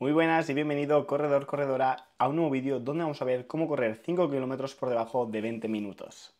Muy buenas y bienvenido corredor, corredora a un nuevo vídeo donde vamos a ver cómo correr 5 kilómetros por debajo de 20 minutos.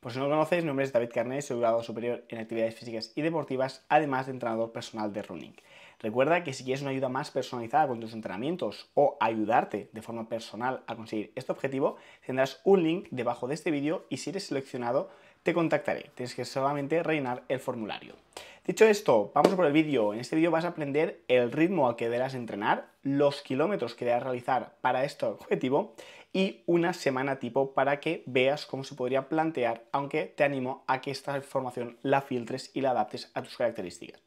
Por si no lo conocéis, mi nombre es David Carné, soy graduado superior en actividades físicas y deportivas, además de entrenador personal de running. Recuerda que si quieres una ayuda más personalizada con tus entrenamientos o ayudarte de forma personal a conseguir este objetivo, tendrás un link debajo de este vídeo y si eres seleccionado, te contactaré. Tienes que solamente rellenar el formulario. Dicho esto, vamos por el vídeo. En este vídeo vas a aprender el ritmo al que deberás entrenar, los kilómetros que deberás realizar para este objetivo y una semana tipo para que veas cómo se podría plantear, aunque te animo a que esta información la filtres y la adaptes a tus características.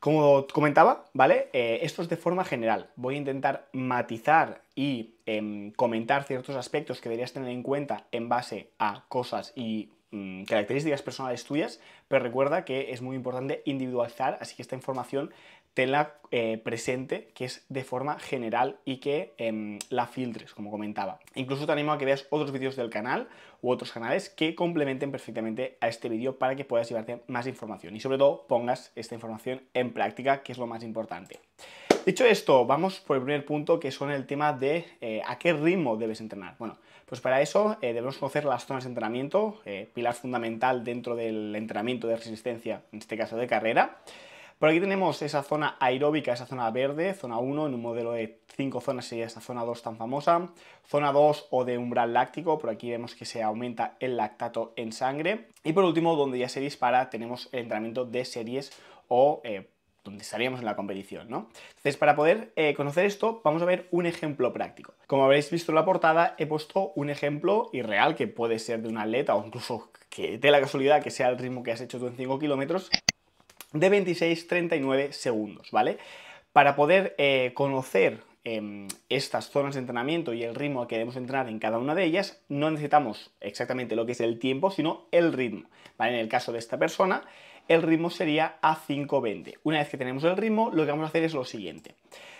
Como comentaba, ¿vale? Eh, esto es de forma general. Voy a intentar matizar y em, comentar ciertos aspectos que deberías tener en cuenta en base a cosas y Mm, características personales tuyas, pero recuerda que es muy importante individualizar, así que esta información tenla eh, presente, que es de forma general y que em, la filtres, como comentaba. Incluso te animo a que veas otros vídeos del canal u otros canales que complementen perfectamente a este vídeo para que puedas llevarte más información y sobre todo pongas esta información en práctica, que es lo más importante. Dicho esto, vamos por el primer punto que son el tema de eh, a qué ritmo debes entrenar. Bueno, pues para eso eh, debemos conocer las zonas de entrenamiento, eh, pilar fundamental dentro del entrenamiento de resistencia, en este caso de carrera. Por aquí tenemos esa zona aeróbica, esa zona verde, zona 1, en un modelo de 5 zonas sería esta zona 2 tan famosa, zona 2 o de umbral láctico, por aquí vemos que se aumenta el lactato en sangre, y por último, donde ya se dispara, tenemos el entrenamiento de series o eh, donde estaríamos en la competición, ¿no? Entonces, para poder eh, conocer esto, vamos a ver un ejemplo práctico. Como habréis visto en la portada, he puesto un ejemplo irreal que puede ser de un atleta o incluso que de la casualidad que sea el ritmo que has hecho tú en 5 kilómetros de 26-39 segundos, ¿vale? Para poder eh, conocer Em, estas zonas de entrenamiento y el ritmo que debemos entrenar en cada una de ellas, no necesitamos exactamente lo que es el tiempo, sino el ritmo. En el caso de esta persona, el ritmo sería a 5.20. Una vez que tenemos el ritmo, lo que vamos a hacer es lo siguiente.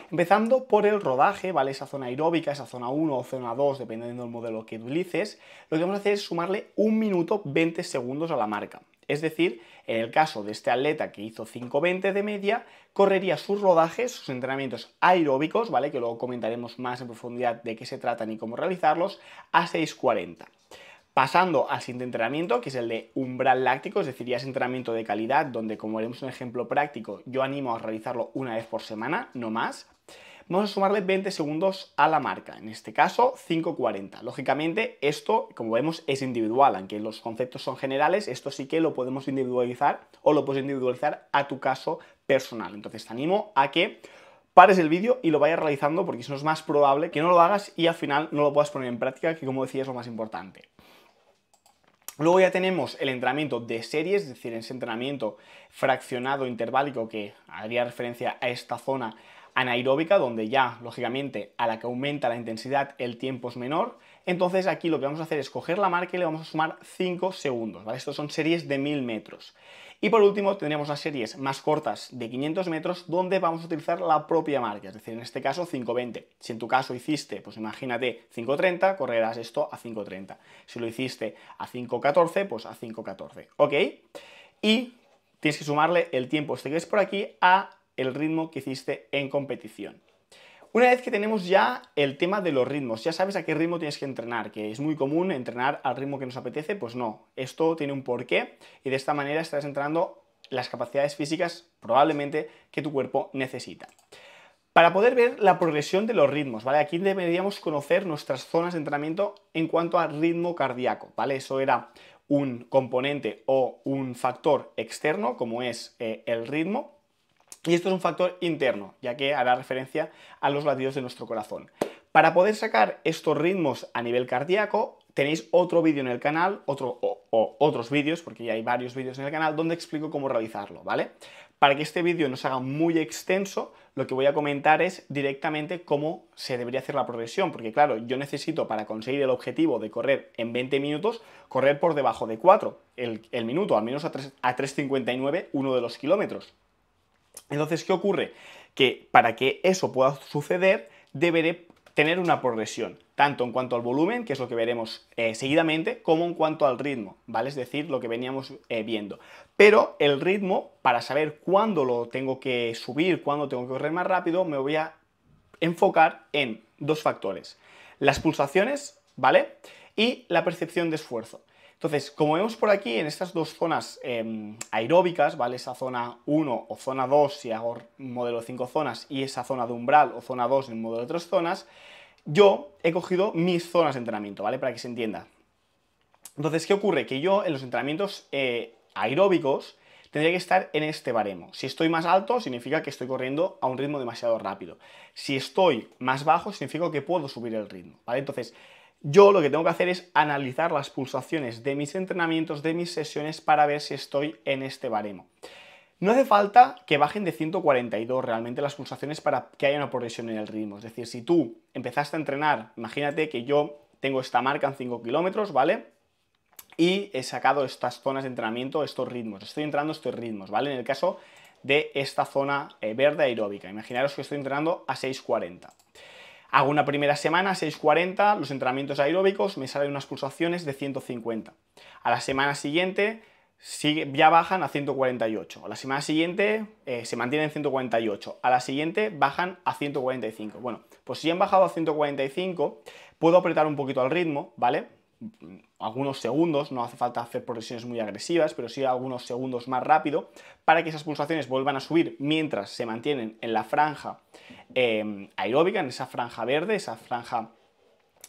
Empezando por el rodaje, ¿vale? Esa zona aeróbica, esa zona 1 o zona 2, dependiendo del modelo que utilices, lo que vamos a hacer es sumarle un minuto 20 segundos a la marca. Es decir, en el caso de este atleta que hizo 5.20 de media, correría sus rodajes, sus entrenamientos aeróbicos, ¿vale? Que luego comentaremos más en profundidad de qué se tratan y cómo realizarlos, a 6.40. Pasando al siguiente entrenamiento, que es el de umbral láctico, es decir, ya es entrenamiento de calidad, donde como veremos un ejemplo práctico, yo animo a realizarlo una vez por semana, no más vamos a sumarle 20 segundos a la marca, en este caso 5.40. Lógicamente esto, como vemos, es individual, aunque los conceptos son generales, esto sí que lo podemos individualizar o lo puedes individualizar a tu caso personal. Entonces te animo a que pares el vídeo y lo vayas realizando porque eso es más probable que no lo hagas y al final no lo puedas poner en práctica, que como decía es lo más importante. Luego ya tenemos el entrenamiento de series, es decir, ese entrenamiento fraccionado intervalico que haría referencia a esta zona anaeróbica, donde ya, lógicamente, a la que aumenta la intensidad el tiempo es menor. Entonces aquí lo que vamos a hacer es coger la marca y le vamos a sumar 5 segundos, ¿vale? Estos son series de 1000 metros. Y por último tendríamos las series más cortas de 500 metros donde vamos a utilizar la propia marca, es decir, en este caso 5.20. Si en tu caso hiciste, pues imagínate 5.30, correrás esto a 5.30. Si lo hiciste a 5.14, pues a 5.14, ¿ok? Y tienes que sumarle el tiempo este que es por aquí a el ritmo que hiciste en competición. Una vez que tenemos ya el tema de los ritmos, ya sabes a qué ritmo tienes que entrenar, que es muy común entrenar al ritmo que nos apetece, pues no, esto tiene un porqué y de esta manera estás entrenando las capacidades físicas probablemente que tu cuerpo necesita. Para poder ver la progresión de los ritmos, ¿vale? Aquí deberíamos conocer nuestras zonas de entrenamiento en cuanto a ritmo cardíaco, ¿vale? Eso era un componente o un factor externo, como es eh, el ritmo, y esto es un factor interno, ya que hará referencia a los latidos de nuestro corazón. Para poder sacar estos ritmos a nivel cardíaco, tenéis otro vídeo en el canal, o, otros vídeos, porque ya hay varios vídeos en el canal, donde explico cómo realizarlo, ¿vale? Para que este vídeo no se haga muy extenso, lo que voy a comentar es directamente cómo se debería hacer la progresión, porque claro, yo necesito para conseguir el objetivo de correr en 20 minutos, correr por debajo de 4 el, minuto, al menos a 3.59 a uno de los kilómetros. Entonces, ¿qué ocurre? Que para que eso pueda suceder, deberé tener una progresión, tanto en cuanto al volumen, que es lo que veremos eh, seguidamente, como en cuanto al ritmo, ¿vale? Es decir, lo que veníamos eh, viendo. Pero el ritmo, para saber cuándo lo tengo que subir, cuándo tengo que correr más rápido, me voy a enfocar en dos factores. Las pulsaciones, ¿vale? Y la percepción de esfuerzo. Entonces, como vemos por aquí, en estas dos zonas em, aeróbicas, ¿vale? Esa zona 1 o zona 2 si hago modelo de 5 zonas y esa zona de umbral o zona 2 en un modelo de 3 zonas, yo he cogido mis zonas de entrenamiento, ¿vale? Para que se entienda. Entonces, ¿qué ocurre? Que yo en los entrenamientos eh, aeróbicos tendría que estar en este baremo. Si estoy más alto, significa que estoy corriendo a un ritmo demasiado rápido. Si estoy más bajo, significa que puedo subir el ritmo, ¿vale? Entonces, yo lo que tengo que hacer es analizar las pulsaciones de mis entrenamientos, de mis sesiones, para ver si estoy en este baremo. No hace falta que bajen de 142 realmente las pulsaciones para que haya una progresión en el ritmo. Es decir, si tú empezaste a entrenar, imagínate que yo tengo esta marca en 5 kilómetros, ¿vale? Y he sacado estas zonas de entrenamiento, estos ritmos. Estoy entrando estos ritmos, ¿vale? En el caso de esta zona eh, verde aeróbica. Imaginaros que estoy entrenando a 640. Hago una primera semana, 6.40, los entrenamientos aeróbicos, me salen unas pulsaciones de 150. A la semana siguiente ya bajan a 148. A la semana siguiente eh, se mantienen en 148. A la siguiente bajan a 145. Bueno, pues si han bajado a 145, puedo apretar un poquito al ritmo, ¿vale? algunos segundos, no hace falta hacer progresiones muy agresivas, pero sí algunos segundos más rápido, para que esas pulsaciones vuelvan a subir mientras se mantienen en la franja em, aeróbica, en esa franja verde, esa franja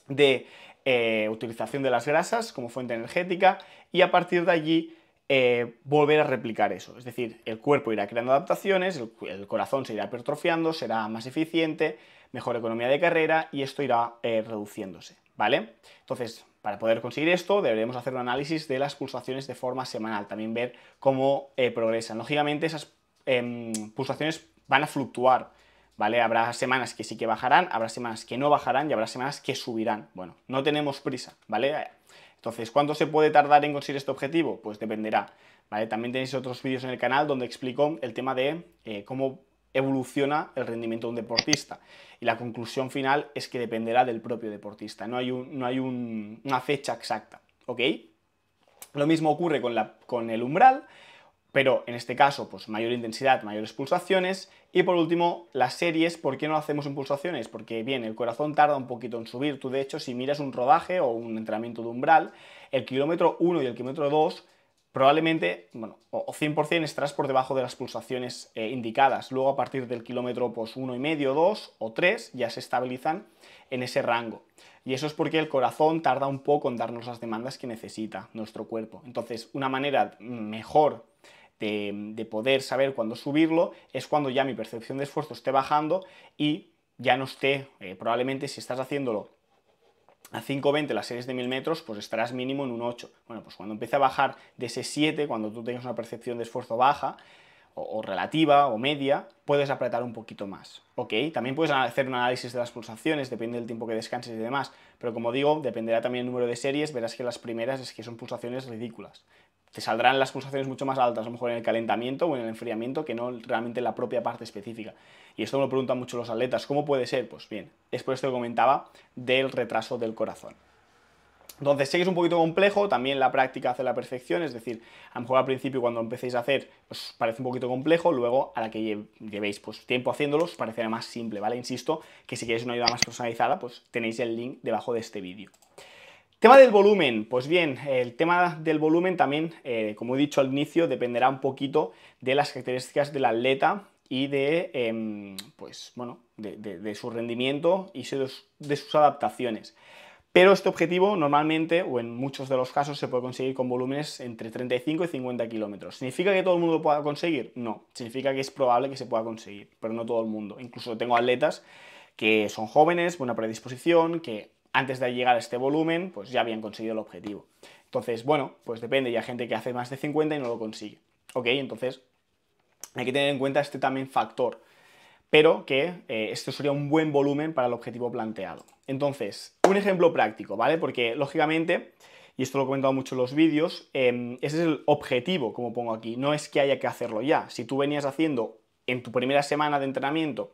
de eh, utilización de las grasas como fuente energética, y a partir de allí eh, volver a replicar eso. Es decir, el cuerpo irá creando adaptaciones, el, corazón se irá hipertrofiando, será más eficiente, mejor economía de carrera y esto irá eh, reduciéndose. ¿Vale? Entonces, para poder conseguir esto, deberemos hacer un análisis de las pulsaciones de forma semanal, también ver cómo eh, progresan. Lógicamente, esas em, pulsaciones van a fluctuar, ¿vale? Habrá semanas que sí que bajarán, habrá semanas que no bajarán y habrá semanas que subirán. Bueno, no tenemos prisa, ¿vale? Entonces, ¿cuánto se puede tardar en conseguir este objetivo? Pues dependerá, ¿vale? También tenéis otros vídeos en el canal donde explico el tema de eh, cómo evoluciona el rendimiento de un deportista. Y la conclusión final es que dependerá del propio deportista, no hay, no hay una fecha exacta, ¿ok? Lo mismo ocurre con, el umbral, pero en este caso, pues mayor intensidad, mayores pulsaciones. Y por último, las series, ¿por qué no hacemos en pulsaciones? Porque bien, el corazón tarda un poquito en subir. Tú, de hecho, si miras un rodaje o un entrenamiento de umbral, el kilómetro 1 y el kilómetro 2 probablemente, bueno, o 100% estarás por debajo de las pulsaciones eh, indicadas. Luego a partir del kilómetro pues 1,5, 2 o 3 ya se estabilizan en ese rango. Y eso es porque el corazón tarda un poco en darnos las demandas que necesita nuestro cuerpo. Entonces, una manera mejor de, poder saber cuándo subirlo es cuando ya mi percepción de esfuerzo esté bajando y ya no esté, eh, probablemente si estás haciéndolo a 5.20 las series de 1000 metros, pues estarás mínimo en un 8. Bueno, pues cuando empiece a bajar de ese 7, cuando tú tengas una percepción de esfuerzo baja, o, relativa, o media, puedes apretar un poquito más, ¿ok? También puedes hacer un análisis de las pulsaciones, depende del tiempo que descanses y demás, pero como digo, dependerá también el número de series, verás que las primeras es que son pulsaciones ridículas te saldrán las pulsaciones mucho más altas, a lo mejor en el calentamiento o en el enfriamiento, que no realmente en la propia parte específica. Y esto me lo preguntan mucho los atletas, ¿cómo puede ser? Pues bien, es por esto que comentaba del retraso del corazón. Entonces, sé que es un poquito complejo, también la práctica hace la perfección, es decir, a lo mejor al principio cuando empecéis a hacer os pues, parece un poquito complejo, luego a la que llevéis pues, tiempo haciéndolo os parecerá más simple, ¿vale? Insisto que si queréis una ayuda más personalizada, pues tenéis el link debajo de este vídeo. Tema del volumen, pues bien, el tema del volumen también, eh, como he dicho al inicio, dependerá un poquito de las características del atleta y de, em, pues, bueno, de, su rendimiento y de sus adaptaciones. Pero este objetivo normalmente, o en muchos de los casos, se puede conseguir con volúmenes entre 35 y 50 kilómetros. ¿Significa que todo el mundo pueda conseguir? No, significa que es probable que se pueda conseguir, pero no todo el mundo. Incluso tengo atletas que son jóvenes, buena predisposición, que antes de llegar a este volumen, pues ya habían conseguido el objetivo. Entonces, bueno, pues depende, ya hay gente que hace más de 50 y no lo consigue. ¿Ok? Entonces, hay que tener en cuenta este también factor, pero que eh, esto sería un buen volumen para el objetivo planteado. Entonces, un ejemplo práctico, ¿vale? Porque, lógicamente, y esto lo he comentado mucho en los vídeos, em, ese es el objetivo, como pongo aquí, no es que haya que hacerlo ya. Si tú venías haciendo en tu primera semana de entrenamiento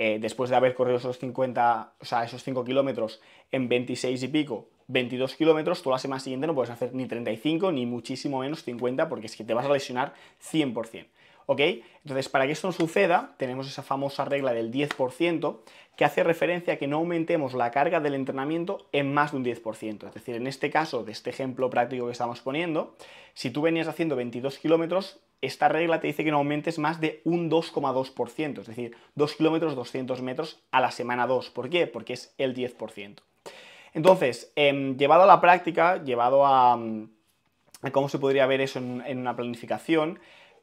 eh, después de haber corrido esos 50, o sea, esos 5 kilómetros en 26 y pico, 22 kilómetros, tú la semana siguiente no puedes hacer ni 35 ni muchísimo menos 50 porque es que te vas a lesionar 100%. ¿Ok? Entonces, para que esto no suceda, tenemos esa famosa regla del 10% que hace referencia a que no aumentemos la carga del entrenamiento en más de un 10%. Es decir, en este caso, de este ejemplo práctico que estamos poniendo, si tú venías haciendo 22 kilómetros, esta regla te dice que no aumentes más de un 2,2%, es decir, 2 kilómetros 200 metros a la semana 2. ¿Por qué? Porque es el 10%. Entonces, em, llevado a la práctica, llevado a, mm, cómo se podría ver eso en una planificación,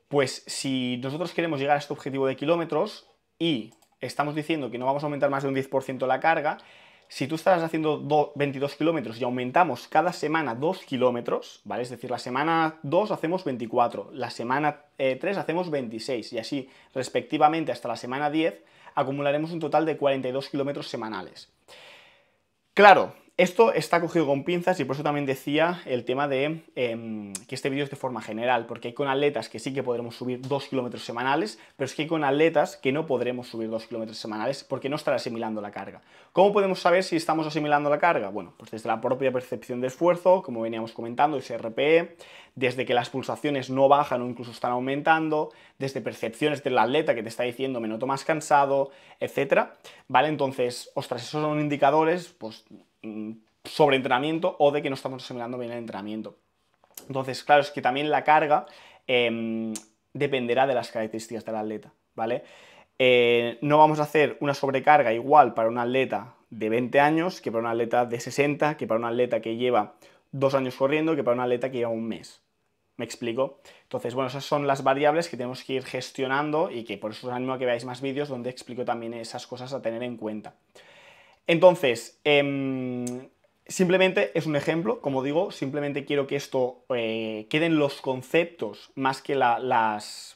pues si nosotros queremos llegar a este objetivo de kilómetros y estamos diciendo que no vamos a aumentar más de un 10% la carga, si tú estás haciendo 22 kilómetros y aumentamos cada semana 2 kilómetros, ¿vale? Es decir, la semana 2 hacemos 24, la semana 3 eh, hacemos 26 y así respectivamente hasta la semana 10 acumularemos un total de 42 kilómetros semanales. Claro, esto está cogido con pinzas y por eso también decía el tema de em, que este vídeo es de forma general, porque hay con atletas que sí que podremos subir 2 kilómetros semanales, pero es que hay con atletas que no podremos subir 2 kilómetros semanales porque no estará asimilando la carga. ¿Cómo podemos saber si estamos asimilando la carga? Bueno, pues desde la propia percepción de esfuerzo, como veníamos comentando, ese RPE, desde que las pulsaciones no bajan o incluso están aumentando, desde percepciones del atleta que te está diciendo me noto más cansado, etc. ¿vale? Entonces, ostras, esos son indicadores, pues Mm, sobreentrenamiento o de que no estamos asimilando bien el entrenamiento. Entonces, claro, es que también la carga em, dependerá de las características del atleta, ¿vale? Eh, no vamos a hacer una sobrecarga igual para un atleta de 20 años que para un atleta de 60, que para un atleta que lleva dos años corriendo, que para un atleta que lleva un mes. ¿Me explico? Entonces, bueno, esas son las variables que tenemos que ir gestionando y que por eso os animo a que veáis más vídeos donde explico también esas cosas a tener en cuenta. Entonces, em, simplemente es un ejemplo, como digo, simplemente quiero que esto eh, queden los conceptos más que las...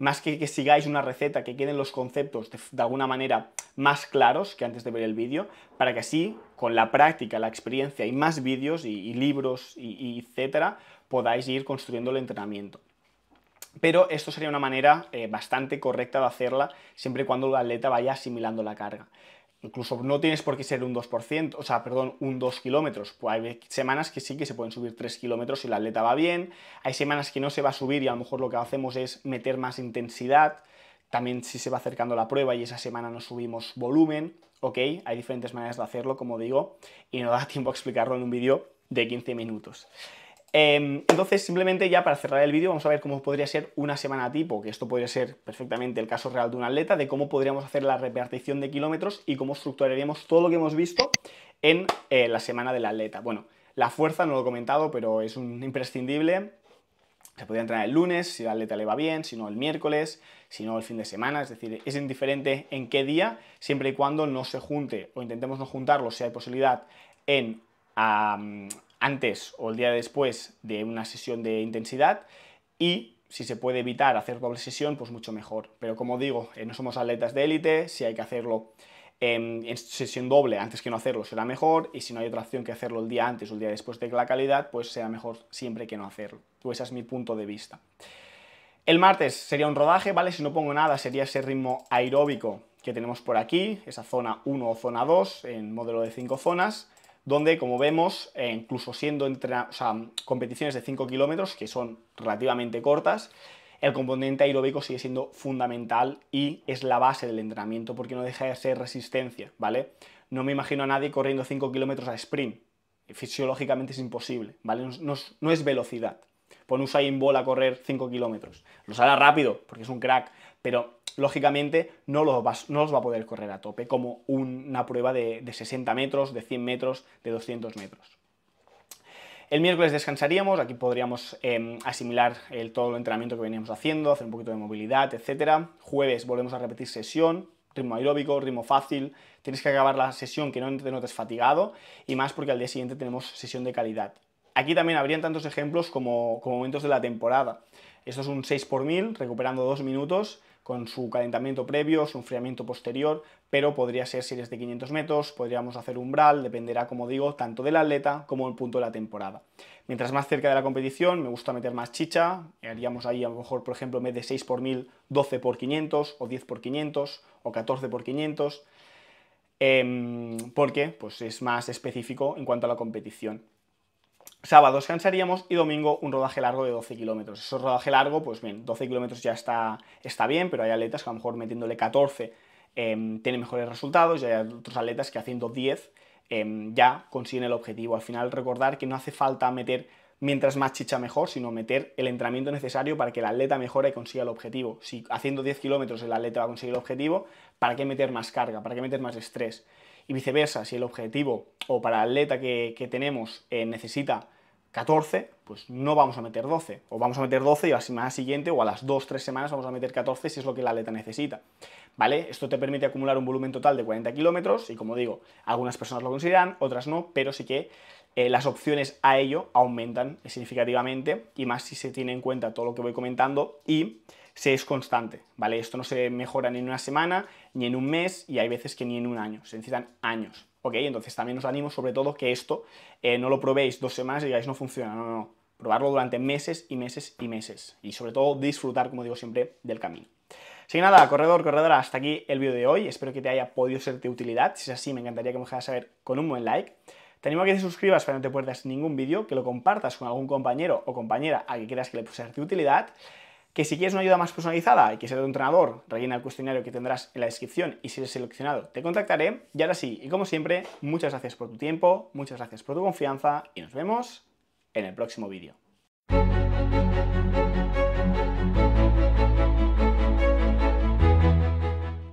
Más que, sigáis una receta, que queden los conceptos de, alguna manera más claros que antes de ver el vídeo, para que así, con la práctica, la experiencia y más vídeos y, libros, y, etcétera, podáis ir construyendo el entrenamiento. Pero esto sería una manera eh, bastante correcta de hacerla siempre y cuando el atleta vaya asimilando la carga. Incluso no tienes por qué ser un 2%, o sea, perdón, un 2 kilómetros. Pues hay semanas que sí que se pueden subir 3 kilómetros si la atleta va bien. Hay semanas que no se va a subir y a lo mejor lo que hacemos es meter más intensidad. También si se va acercando la prueba y esa semana no subimos volumen. Ok, hay diferentes maneras de hacerlo, como digo, y no da tiempo a explicarlo en un vídeo de 15 minutos. Em, entonces, simplemente ya para cerrar el vídeo, vamos a ver cómo podría ser una semana tipo, que esto podría ser perfectamente el caso real de un atleta, de cómo podríamos hacer la repartición de kilómetros y cómo estructuraríamos todo lo que hemos visto en eh, la semana del atleta. Bueno, la fuerza no lo he comentado, pero es un imprescindible. Se podría entrenar el lunes, si al atleta le va bien, si no el miércoles, si no el fin de semana, es decir, es indiferente en qué día, siempre y cuando no se junte o intentemos no juntarlo, si hay posibilidad, en antes o el día después de una sesión de intensidad y si se puede evitar hacer doble sesión, pues mucho mejor. Pero como digo, eh, no somos atletas de élite, si hay que hacerlo em, en sesión doble antes que no hacerlo será mejor y si no hay otra opción que hacerlo el día antes o el día después de la calidad, pues será mejor siempre que no hacerlo. Pues ese es mi punto de vista. El martes sería un rodaje, ¿vale? Si no pongo nada sería ese ritmo aeróbico que tenemos por aquí, esa zona 1 o zona 2 en modelo de 5 zonas donde como vemos, eh, incluso siendo entre, competiciones de 5 kilómetros, que son relativamente cortas, el componente aeróbico sigue siendo fundamental y es la base del entrenamiento porque no deja de ser resistencia, ¿vale? No me imagino a nadie corriendo 5 kilómetros a sprint. Fisiológicamente es imposible, ¿vale? No, es velocidad. Pon Usain bola a correr 5 kilómetros. Lo hará rápido porque es un crack, pero lógicamente no los, va, no va a poder correr a tope, como una prueba de, 60 metros, de 100 metros, de 200 metros. El miércoles descansaríamos, aquí podríamos em, asimilar todo el entrenamiento que veníamos haciendo, hacer un poquito de movilidad, etc. Jueves volvemos a repetir sesión, ritmo aeróbico, ritmo fácil, tienes que acabar la sesión que no te notes fatigado y más porque al día siguiente tenemos sesión de calidad. Aquí también habrían tantos ejemplos como momentos de la temporada. Esto es un 6 x 1000, recuperando dos minutos con su calentamiento previo, su enfriamiento posterior, pero podría ser series de 500 metros, podríamos hacer umbral, dependerá, como digo, tanto del atleta como el punto de la temporada. Mientras más cerca de la competición, me gusta meter más chicha, haríamos ahí a lo mejor, por ejemplo, en vez de 6 x 1000, 12 x 500, o 10 x 500, o 14 x 500, porque pues, es más específico en cuanto a la competición. Sábado descansaríamos y domingo un rodaje largo de 12 kilómetros. Eso rodaje largo, pues bien, 12 kilómetros ya está, está bien, pero hay atletas que a lo mejor metiéndole 14 eh, em, tienen mejores resultados y hay otros atletas que haciendo 10 em, ya consiguen el objetivo. Al final recordar que no hace falta meter mientras más chicha mejor, sino meter el entrenamiento necesario para que el atleta mejore y consiga el objetivo. Si haciendo 10 kilómetros el atleta va a conseguir el objetivo, ¿para qué meter más carga? ¿Para qué meter más estrés? Y viceversa, si el objetivo o para el atleta que, tenemos eh, necesita 14, pues no vamos a meter 12. O vamos a meter 12 y a la semana siguiente o a las 2, 3 semanas vamos a meter 14 si es lo que la aleta necesita. ¿Vale? Esto te permite acumular un volumen total de 40 kilómetros y como digo, algunas personas lo consideran, otras no, pero sí que eh, las opciones a ello aumentan significativamente y más si se tiene en cuenta todo lo que voy comentando y se es constante, ¿vale? Esto no se mejora ni en una semana, ni en un mes y hay veces que ni en un año, se necesitan años. ¿Ok? Entonces también os animo sobre todo que esto eh, no lo probéis dos semanas y digáis no funciona, no, no, no. Probarlo durante meses y meses y meses. Y sobre todo disfrutar, como digo siempre, del camino. Así que nada, corredor, corredora, hasta aquí el vídeo de hoy. Espero que te haya podido ser de utilidad. Si es así, me encantaría que me dejaras saber con un buen like. Te animo a que te suscribas para no te pierdas ningún vídeo, que lo compartas con algún compañero o compañera a que creas que le pueda ser de utilidad que si quieres una ayuda más personalizada y que sea tu un entrenador, rellena el cuestionario que tendrás en la descripción y si eres seleccionado te contactaré. Y ahora sí, y como siempre, muchas gracias por tu tiempo, muchas gracias por tu confianza y nos vemos en el próximo vídeo.